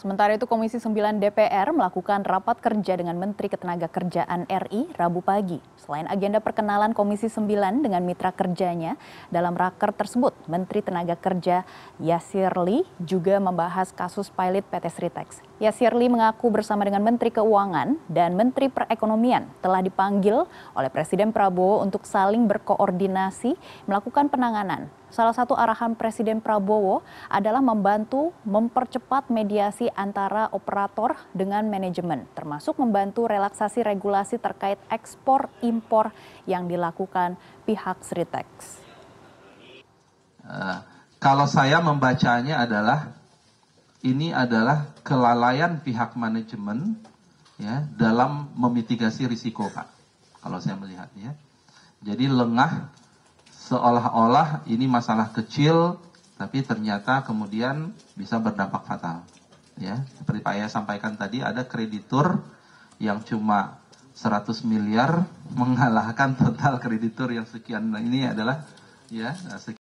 Sementara itu Komisi 9 DPR melakukan rapat kerja dengan Menteri Ketenagakerjaan RI Rabu pagi. Selain agenda perkenalan Komisi 9 dengan mitra kerjanya, dalam raker tersebut Menteri Tenaga Kerja Yasirli juga membahas kasus pilot PT Sritex. Yasirli mengaku bersama dengan Menteri Keuangan dan Menteri Perekonomian telah dipanggil oleh Presiden Prabowo untuk saling berkoordinasi melakukan penanganan Salah satu arahan Presiden Prabowo adalah membantu mempercepat mediasi antara operator dengan manajemen, termasuk membantu relaksasi regulasi terkait ekspor impor yang dilakukan pihak Sritex. Eh, kalau saya membacanya adalah ini adalah kelalaian pihak manajemen ya dalam memitigasi risiko, Pak. Kalau saya melihatnya. Jadi lengah seolah-olah ini masalah kecil tapi ternyata kemudian bisa berdampak fatal. Ya, seperti Pak Ayah sampaikan tadi ada kreditur yang cuma 100 miliar mengalahkan total kreditur yang sekian nah, ini adalah ya sekian nah,